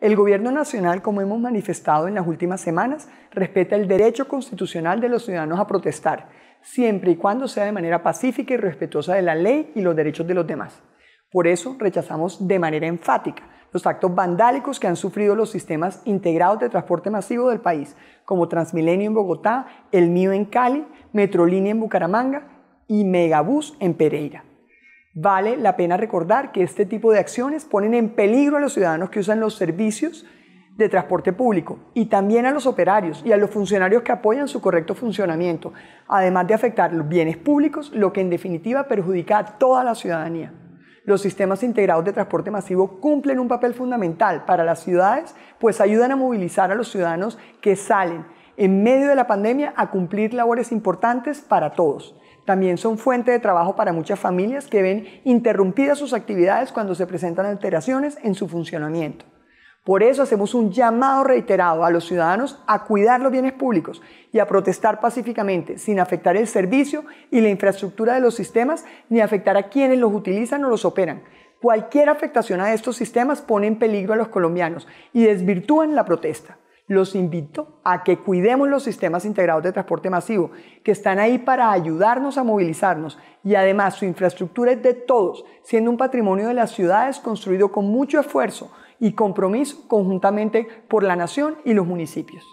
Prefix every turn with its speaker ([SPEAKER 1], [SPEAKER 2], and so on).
[SPEAKER 1] El Gobierno Nacional, como hemos manifestado en las últimas semanas, respeta el derecho constitucional de los ciudadanos a protestar, siempre y cuando sea de manera pacífica y respetuosa de la ley y los derechos de los demás. Por eso rechazamos de manera enfática los actos vandálicos que han sufrido los sistemas integrados de transporte masivo del país, como Transmilenio en Bogotá, el mío en Cali, Metrolínea en Bucaramanga y Megabus en Pereira. Vale la pena recordar que este tipo de acciones ponen en peligro a los ciudadanos que usan los servicios de transporte público y también a los operarios y a los funcionarios que apoyan su correcto funcionamiento, además de afectar los bienes públicos, lo que en definitiva perjudica a toda la ciudadanía. Los sistemas integrados de transporte masivo cumplen un papel fundamental para las ciudades, pues ayudan a movilizar a los ciudadanos que salen en medio de la pandemia a cumplir labores importantes para todos. También son fuente de trabajo para muchas familias que ven interrumpidas sus actividades cuando se presentan alteraciones en su funcionamiento. Por eso hacemos un llamado reiterado a los ciudadanos a cuidar los bienes públicos y a protestar pacíficamente, sin afectar el servicio y la infraestructura de los sistemas, ni afectar a quienes los utilizan o los operan. Cualquier afectación a estos sistemas pone en peligro a los colombianos y desvirtúan la protesta los invito a que cuidemos los sistemas integrados de transporte masivo, que están ahí para ayudarnos a movilizarnos y además su infraestructura es de todos, siendo un patrimonio de las ciudades construido con mucho esfuerzo y compromiso conjuntamente por la nación y los municipios.